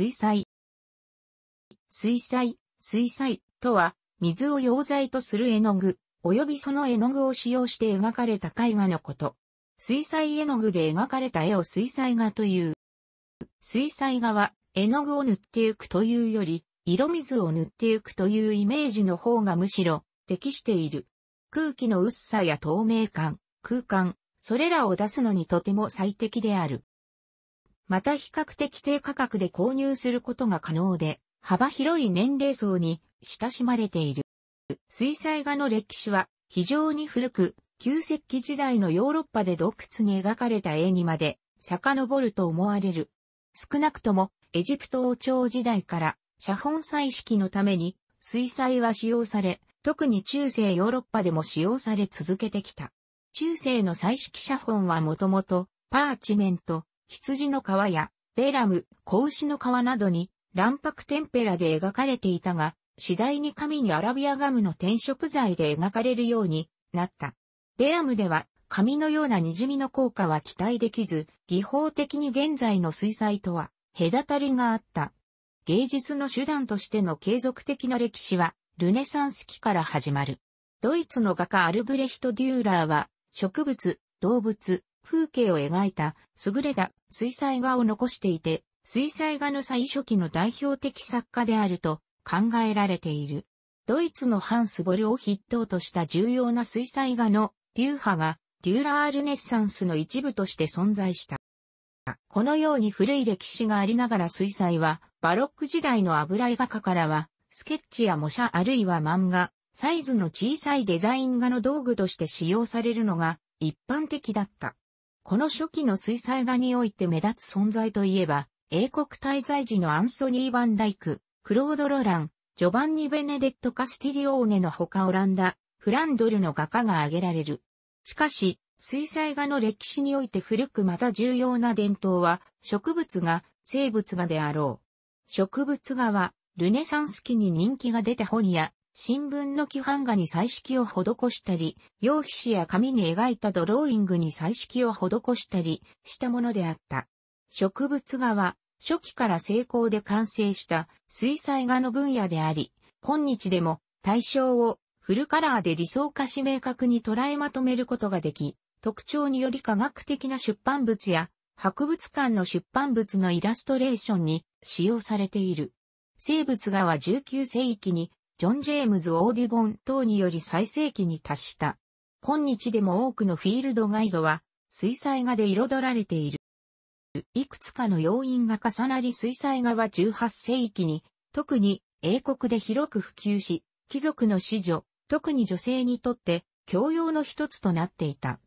水彩。水彩、水彩とは、水を溶剤とする絵の具、及びその絵の具を使用して描かれた絵画のこと。水彩絵の具で描かれた絵を水彩画という。水彩画は、絵の具を塗っていくというより、色水を塗っていくというイメージの方がむしろ、適している。空気の薄さや透明感、空間、それらを出すのにとても最適である。また比較的低価格で購入することが可能で、幅広い年齢層に親しまれている。水彩画の歴史は非常に古く、旧石器時代のヨーロッパで洞窟に描かれた絵にまで遡ると思われる。少なくともエジプト王朝時代から写本彩色のために水彩は使用され、特に中世ヨーロッパでも使用され続けてきた。中世の彩色写本はもともとパーチメント、羊の皮やベラム、子牛の皮などに卵白テンペラで描かれていたが、次第に紙にアラビアガムの転色剤で描かれるようになった。ベラムでは紙のような滲みの効果は期待できず、技法的に現在の水彩とは隔たりがあった。芸術の手段としての継続的な歴史は、ルネサンス期から始まる。ドイツの画家アルブレヒト・デューラーは、植物、動物、風景を描いた優れた水彩画を残していて、水彩画の最初期の代表的作家であると考えられている。ドイツのハンス・ボルを筆頭とした重要な水彩画の流派がデューラールネッサンスの一部として存在した。このように古い歴史がありながら水彩はバロック時代の油絵画家からはスケッチや模写あるいは漫画、サイズの小さいデザイン画の道具として使用されるのが一般的だった。この初期の水彩画において目立つ存在といえば、英国滞在時のアンソニー・バンダイク、クロード・ロラン、ジョバンニ・ベネデット・カスティリオーネの他オランダ、フランドルの画家が挙げられる。しかし、水彩画の歴史において古くまた重要な伝統は、植物画、生物画であろう。植物画は、ルネサンス期に人気が出た本や、新聞の規範画に彩色を施したり、用皮紙や紙に描いたドローイングに彩色を施したりしたものであった。植物画は、初期から成功で完成した水彩画の分野であり、今日でも対象をフルカラーで理想化し明確に捉えまとめることができ、特徴により科学的な出版物や博物館の出版物のイラストレーションに使用されている。生物画は19世紀にジョン・ジェームズ・オーディボン等により最盛期に達した。今日でも多くのフィールドガイドは、水彩画で彩られている。いくつかの要因が重なり水彩画は18世紀に、特に英国で広く普及し、貴族の子女、特に女性にとって教養の一つとなっていた。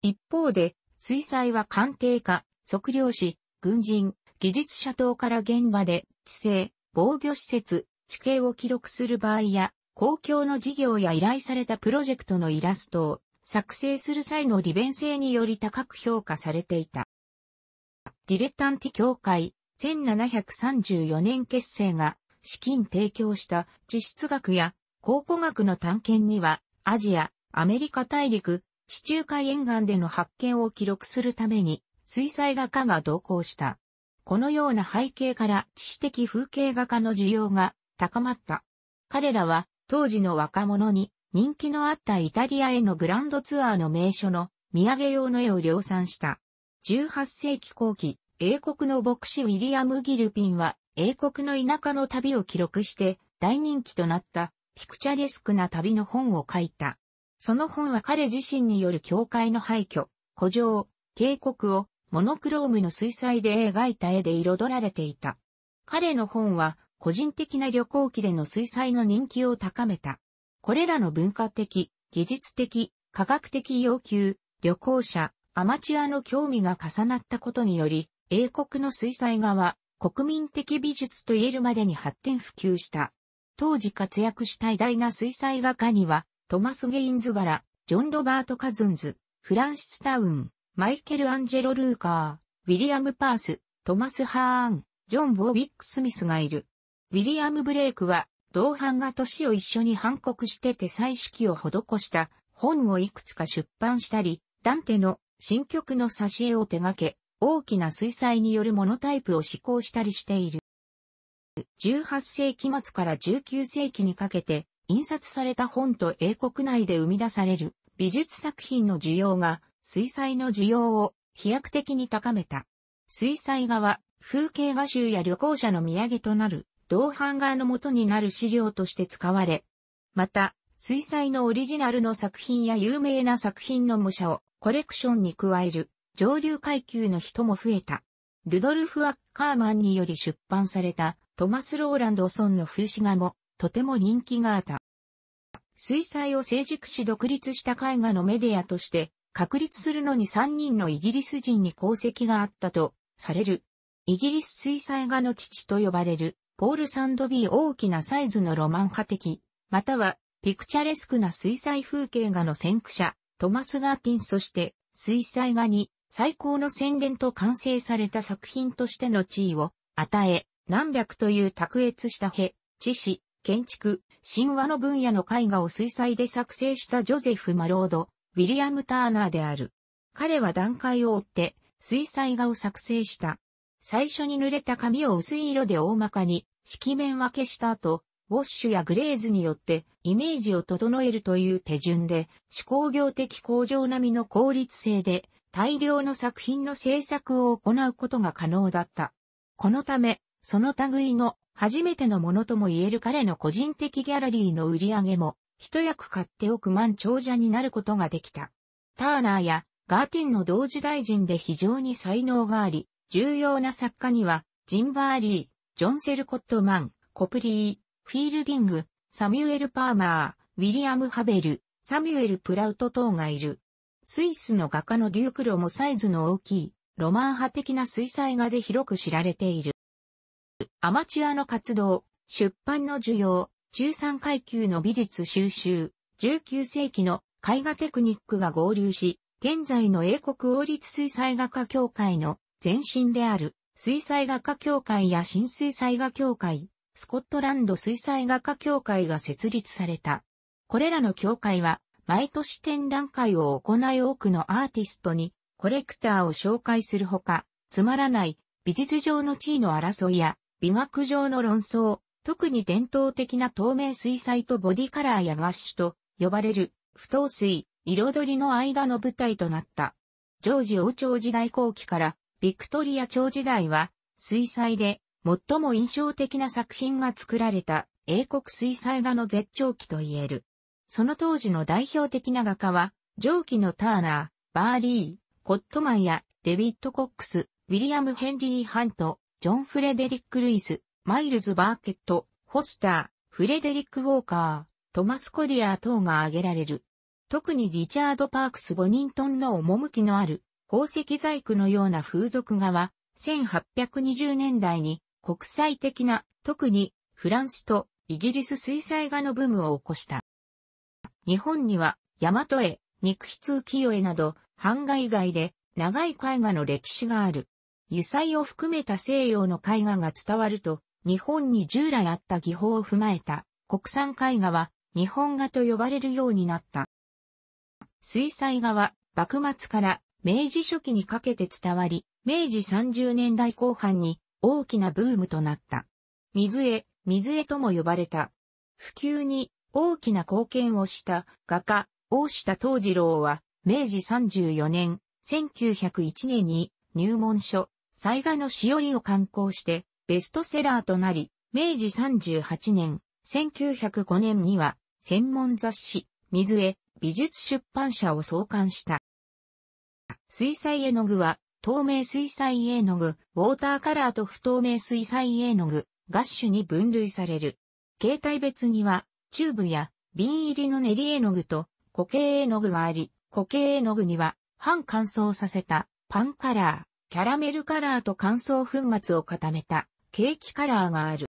一方で、水彩は鑑定家、測量士、軍人、技術者等から現場で、地政、防御施設、地形を記録する場合や、公共の事業や依頼されたプロジェクトのイラストを作成する際の利便性により高く評価されていた。ディレタンティ協会、1734年結成が資金提供した地質学や考古学の探検には、アジア、アメリカ大陸、地中海沿岸での発見を記録するために、水彩画家が同行した。このような背景から地質的風景画家の需要が高まった。彼らは当時の若者に人気のあったイタリアへのグランドツアーの名所の土産用の絵を量産した。18世紀後期、英国の牧師ウィリアム・ギルピンは英国の田舎の旅を記録して大人気となったピクチャレスクな旅の本を書いた。その本は彼自身による教会の廃墟、古城、渓谷をモノクロームの水彩で描いた絵で彩られていた。彼の本は個人的な旅行機での水彩の人気を高めた。これらの文化的、技術的、科学的要求、旅行者、アマチュアの興味が重なったことにより、英国の水彩画は国民的美術と言えるまでに発展普及した。当時活躍した偉大な水彩画家には、トマス・ゲインズバラ、ジョン・ロバート・カズンズ、フランシス・タウン、マイケル・アンジェロ・ルーカー、ウィリアム・パース、トマス・ハーン、ジョン・ボウィック・スミスがいる。ウィリアム・ブレイクは、同伴が年を一緒に反告して手彩式を施した本をいくつか出版したり、ダンテの新曲の挿絵を手掛け、大きな水彩によるモノタイプを施行したりしている。18世紀末から19世紀にかけて、印刷された本と英国内で生み出される美術作品の需要が水彩の需要を飛躍的に高めた。水彩画は風景画集や旅行者の土産となる銅版画の元になる資料として使われ、また、水彩のオリジナルの作品や有名な作品の武者をコレクションに加える上流階級の人も増えた。ルドルフ・アッカーマンにより出版されたトマス・ローランド・ソンの風刺画もとても人気があった。水彩を成熟し独立した絵画のメディアとして確立するのに3人のイギリス人に功績があったとされる。イギリス水彩画の父と呼ばれるポールサンドビー大きなサイズのロマン派的、またはピクチャレスクな水彩風景画の先駆者、トマス・ガーティンそして水彩画に最高の洗練と完成された作品としての地位を与え、何百という卓越したへ、知史、建築、神話の分野の絵画を水彩で作成したジョゼフ・マロード、ウィリアム・ターナーである。彼は段階を追って水彩画を作成した。最初に濡れた紙を薄い色で大まかに式面分けした後、ウォッシュやグレーズによってイメージを整えるという手順で、手工業的工場並みの効率性で、大量の作品の制作を行うことが可能だった。このため、その類の初めてのものとも言える彼の個人的ギャラリーの売り上げも、一役買っておく万長者になることができた。ターナーやガーティンの同時代人で非常に才能があり、重要な作家には、ジンバーリー、ジョン・セルコットマン、コプリー、フィールディング、サミュエル・パーマー、ウィリアム・ハベル、サミュエル・プラウト等がいる。スイスの画家のデュークロもサイズの大きい、ロマン派的な水彩画で広く知られている。アマチュアの活動、出版の需要、中産階級の美術収集、19世紀の絵画テクニックが合流し、現在の英国王立水彩画家協会の前身である。水彩画家協会や新水彩画協会、スコットランド水彩画家協会が設立された。これらの協会は、毎年展覧会を行い多くのアーティストに、コレクターを紹介するほか、つまらない美術上の地位の争いや、美学上の論争、特に伝統的な透明水彩とボディカラーや合紙と呼ばれる不透水、彩りの間の舞台となった。ジョージ王朝時代後期からビクトリア朝時代は、水彩で最も印象的な作品が作られた英国水彩画の絶頂期と言える。その当時の代表的な画家は、上記のターナー、バーリー、コットマンやデビッド・コックス、ウィリアム・ヘンリー・ハント、ジョン・フレデリック・ルイス、マイルズ・バーケット、ホスター、フレデリック・ウォーカー、トマス・コリアー等が挙げられる。特にリチャード・パークス・ボニントンの趣のある宝石細工のような風俗画は、1820年代に国際的な、特にフランスとイギリス水彩画のブームを起こした。日本には、大和絵、肉筆浮世絵など、版画以外で長い絵画の歴史がある。油彩を含めた西洋の絵画が伝わると、日本に従来あった技法を踏まえた国産絵画は日本画と呼ばれるようになった。水彩画は幕末から明治初期にかけて伝わり、明治30年代後半に大きなブームとなった。水絵、水絵とも呼ばれた。普及に大きな貢献をした画家、大下藤次郎は、明治34年、1901年に入門書、災害のしおりを刊行してベストセラーとなり、明治38年、1905年には専門雑誌、水絵、美術出版社を創刊した。水彩絵の具は、透明水彩絵の具、ウォーターカラーと不透明水彩絵の具、ガッシュに分類される。形態別には、チューブや瓶入りの練り絵の具と固形絵の具があり、固形絵の具には、半乾燥させたパンカラー、キャラメルカラーと乾燥粉末を固めたケーキカラーがある。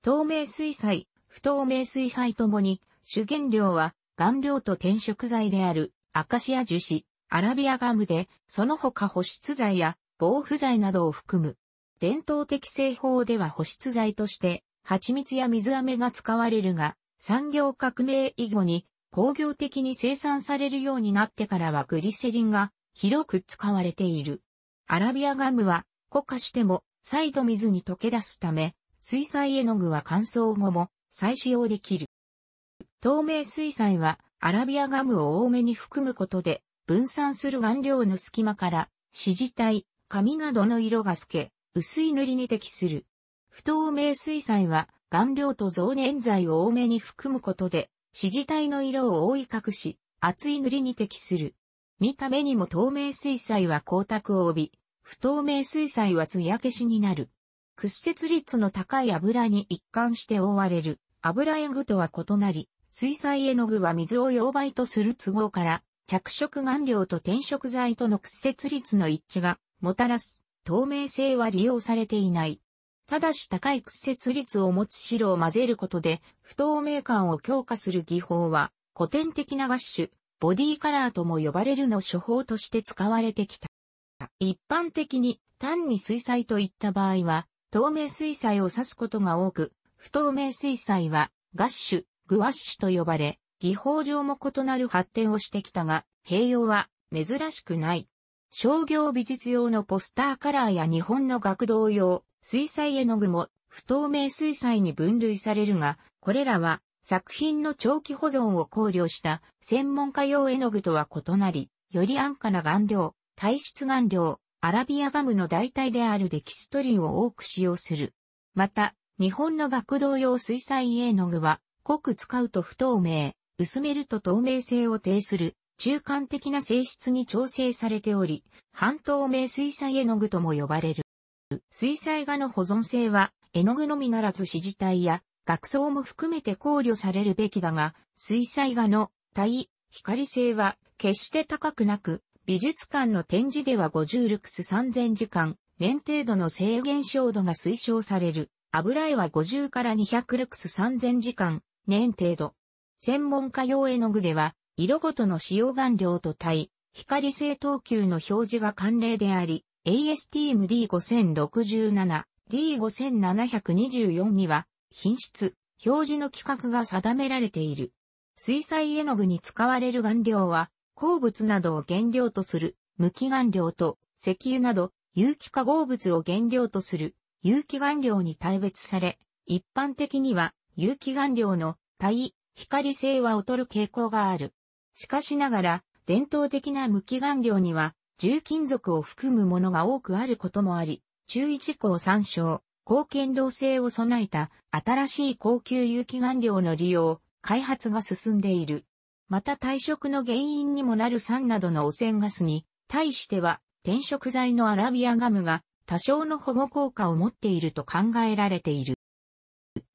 透明水彩、不透明水彩ともに、主原料は顔料と転色剤であるアカシア樹脂、アラビアガムで、その他保湿剤や防腐剤などを含む。伝統的製法では保湿剤として、蜂蜜や水飴が使われるが、産業革命以後に工業的に生産されるようになってからはグリセリンが広く使われている。アラビアガムは固化しても再度水に溶け出すため、水彩絵の具は乾燥後も再使用できる。透明水彩はアラビアガムを多めに含むことで分散する顔料の隙間から、指示体、髪などの色が透け、薄い塗りに適する。不透明水彩は、顔料と増粘剤を多めに含むことで、指示体の色を覆い隠し、厚い塗りに適する。見た目にも透明水彩は光沢を帯び、不透明水彩は艶消しになる。屈折率の高い油に一貫して覆われる。油絵具とは異なり、水彩絵の具は水を溶媒とする都合から、着色顔料と転色剤との屈折率の一致がもたらす透明性は利用されていない。ただし高い屈折率を持つ白を混ぜることで不透明感を強化する技法は古典的なガッシュ、ボディカラーとも呼ばれるの処方として使われてきた。一般的に単に水彩といった場合は透明水彩を指すことが多く、不透明水彩はガッシュ、グワッシュと呼ばれ、技法上も異なる発展をしてきたが、併用は珍しくない。商業美術用のポスターカラーや日本の学童用、水彩絵の具も不透明水彩に分類されるが、これらは作品の長期保存を考慮した専門家用絵の具とは異なり、より安価な顔料、体質顔料、アラビアガムの代替であるデキストリンを多く使用する。また、日本の学童用水彩絵の具は、濃く使うと不透明、薄めると透明性を呈する中間的な性質に調整されており、半透明水彩絵の具とも呼ばれる。水彩画の保存性は絵の具のみならず指示体や学装も含めて考慮されるべきだが、水彩画の体、光性は決して高くなく、美術館の展示では50ルクス3000時間、年程度の制限照度が推奨される。油絵は50から200ルクス3000時間、年程度。専門家用絵の具では、色ごとの使用顔料と対、光性等級の表示が慣例であり、ASTM D5067、D5724 には、品質、表示の規格が定められている。水彩絵の具に使われる顔料は、鉱物などを原料とする、無機顔料と、石油など、有機化合物を原料とする、有機顔料に大別され、一般的には、有機顔料の、対、光性は劣る傾向がある。しかしながら、伝統的な無機顔料には、重金属を含むものが多くあることもあり、注意事項参照、高堅動性を備えた新しい高級有機顔料の利用、開発が進んでいる。また退職の原因にもなる酸などの汚染ガスに、対しては、転職剤のアラビアガムが多少の保護効果を持っていると考えられている。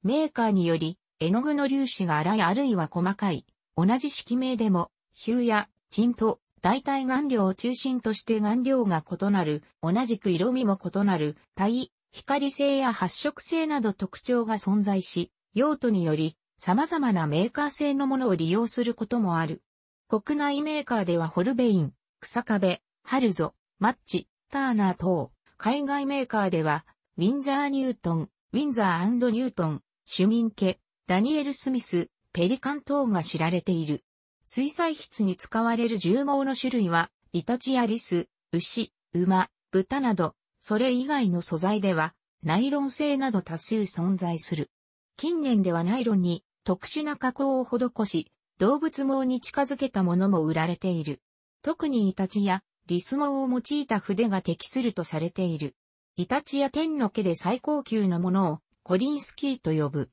メーカーにより、絵の具の粒子が粗いあるいは細かい。同じ色名でも、ヒューや、チンと、大体顔料を中心として顔料が異なる、同じく色味も異なる、体、光性や発色性など特徴が存在し、用途により、様々なメーカー製のものを利用することもある。国内メーカーではホルベイン、草壁、ハルゾ、マッチ、ターナー等。海外メーカーでは、ウィンザー・ニュートン、ウィンザーニュートン、シュミンケ、ダニエル・スミス、ペリカン等が知られている。水彩筆に使われる重毛の種類は、イタチやリス、牛、馬、豚など、それ以外の素材では、ナイロン製など多数存在する。近年ではナイロンに特殊な加工を施し、動物毛に近づけたものも売られている。特にイタチやリス毛を用いた筆が適するとされている。イタチや天の毛で最高級のものをコリンスキーと呼ぶ。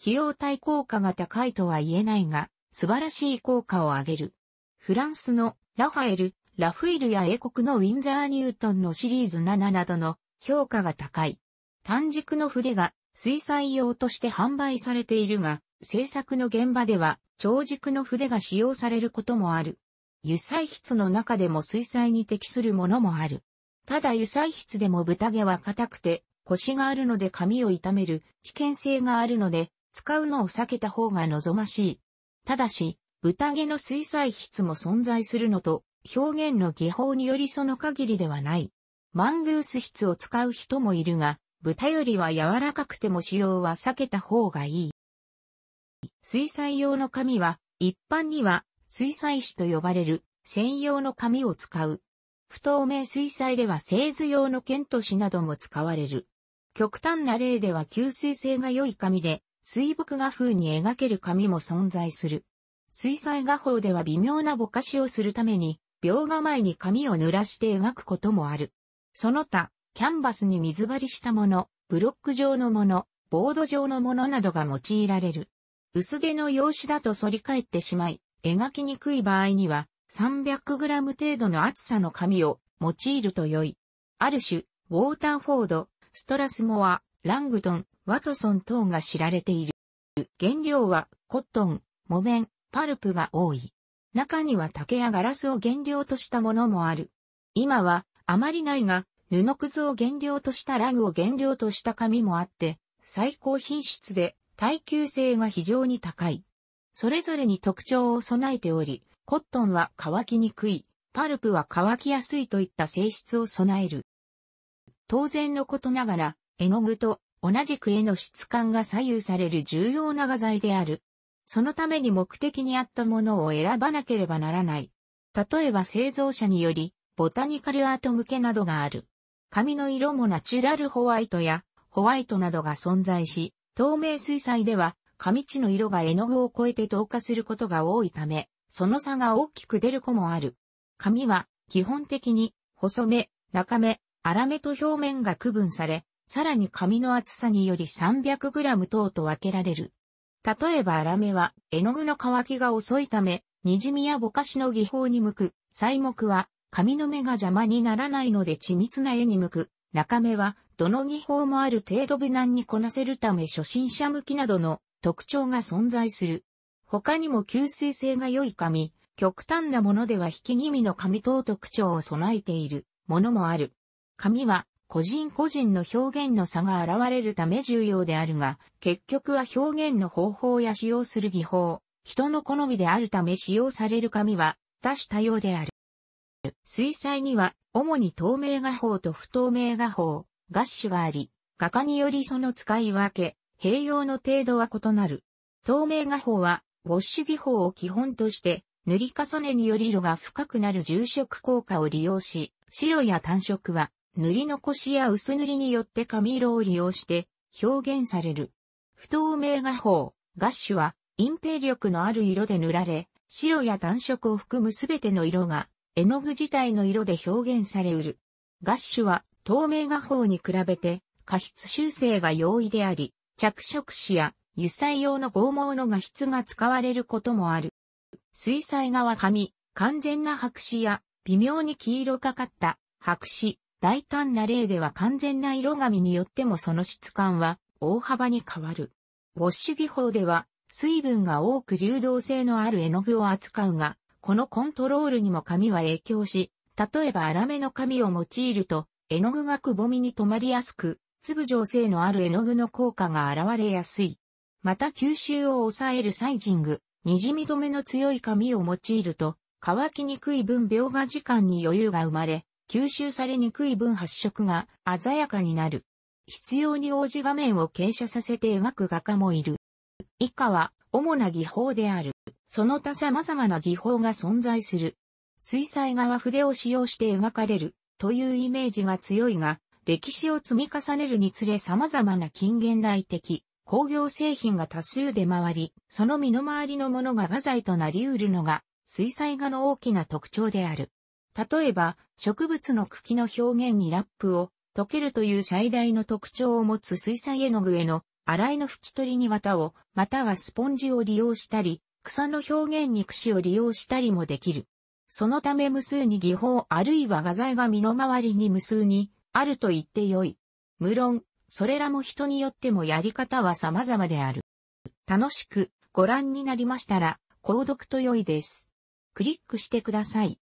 費用対効果が高いとは言えないが、素晴らしい効果を上げる。フランスのラファエル、ラフィルや英国のウィンザー・ニュートンのシリーズ7などの評価が高い。短軸の筆が水彩用として販売されているが、制作の現場では長軸の筆が使用されることもある。油彩筆の中でも水彩に適するものもある。ただ油彩筆でも豚毛は硬くて、腰があるので髪を痛める危険性があるので、使うのを避けた方が望ましい。ただし、豚毛の水彩筆も存在するのと、表現の技法によりその限りではない。マングース筆を使う人もいるが、豚よりは柔らかくても使用は避けた方がいい。水彩用の紙は、一般には水彩紙と呼ばれる専用の紙を使う。不透明水彩では製図用の剣と紙なども使われる。極端な例では吸水性が良い紙で水墨画風に描ける紙も存在する。水彩画法では微妙なぼかしをするために、描画前に紙を濡らして描くこともある。その他、キャンバスに水張りしたもの、ブロック状のもの、ボード状のものなどが用いられる。薄手の用紙だと反り返ってしまい、描きにくい場合には、300g 程度の厚さの紙を用いると良い。ある種、ウォーターフォード、ストラスモア、ラングトン、ワトソン等が知られている。原料はコットン、木綿、パルプが多い。中には竹やガラスを原料としたものもある。今はあまりないが、布くずを原料としたラグを原料とした紙もあって、最高品質で耐久性が非常に高い。それぞれに特徴を備えており、コットンは乾きにくい、パルプは乾きやすいといった性質を備える。当然のことながら、絵の具と同じく絵の質感が左右される重要な画材である。そのために目的に合ったものを選ばなければならない。例えば製造者により、ボタニカルアート向けなどがある。紙の色もナチュラルホワイトやホワイトなどが存在し、透明水彩では紙地の色が絵の具を超えて透過することが多いため、その差が大きく出る子もある。紙は基本的に細め、中め、粗めと表面が区分され、さらに紙の厚さにより 300g 等と分けられる。例えば粗めは絵の具の乾きが遅いため、にじみやぼかしの技法に向く、細木は紙の目が邪魔にならないので緻密な絵に向く、中目はどの技法もある程度無難にこなせるため初心者向きなどの特徴が存在する。他にも吸水性が良い紙、極端なものでは引き気味の紙等特徴を備えているものもある。紙は個人個人の表現の差が現れるため重要であるが、結局は表現の方法や使用する技法、人の好みであるため使用される紙は多種多様である。水彩には主に透明画法と不透明画法、ガッシュがあり、画家によりその使い分け、併用の程度は異なる。透明画法は、ウォッシュ技法を基本として、塗り重ねにより色が深くなる重色効果を利用し、白や単色は塗り残しや薄塗りによって髪色を利用して表現される。不透明画法、ガッシュは隠蔽力のある色で塗られ、白や暖色を含むすべての色が絵の具自体の色で表現されうる。ガッシュは透明画法に比べて過失修正が容易であり、着色紙や油彩用の剛毛の画質が使われることもある。水彩画は紙、完全な白紙や微妙に黄色かかった白紙、大胆な例では完全な色紙によってもその質感は大幅に変わる。ウォッシュ技法では水分が多く流動性のある絵の具を扱うが、このコントロールにも紙は影響し、例えば粗めの紙を用いると、絵の具がくぼみに止まりやすく、粒状性のある絵の具の効果が現れやすい。また吸収を抑えるサイジング、滲み止めの強い紙を用いると、乾きにくい分描画時間に余裕が生まれ、吸収されにくい分発色が鮮やかになる。必要に応じ画面を傾斜させて描く画家もいる。以下は主な技法である。その他様々な技法が存在する。水彩画は筆を使用して描かれるというイメージが強いが、歴史を積み重ねるにつれ様々な近現代的工業製品が多数出回り、その身の回りのものが画材となり得るのが水彩画の大きな特徴である。例えば、植物の茎の表現にラップを溶けるという最大の特徴を持つ水彩絵の具への洗いの拭き取りに綿を、またはスポンジを利用したり、草の表現に櫛を利用したりもできる。そのため無数に技法あるいは画材が身の回りに無数にあると言ってよい。無論、それらも人によってもやり方は様々である。楽しくご覧になりましたら、購読と良いです。クリックしてください。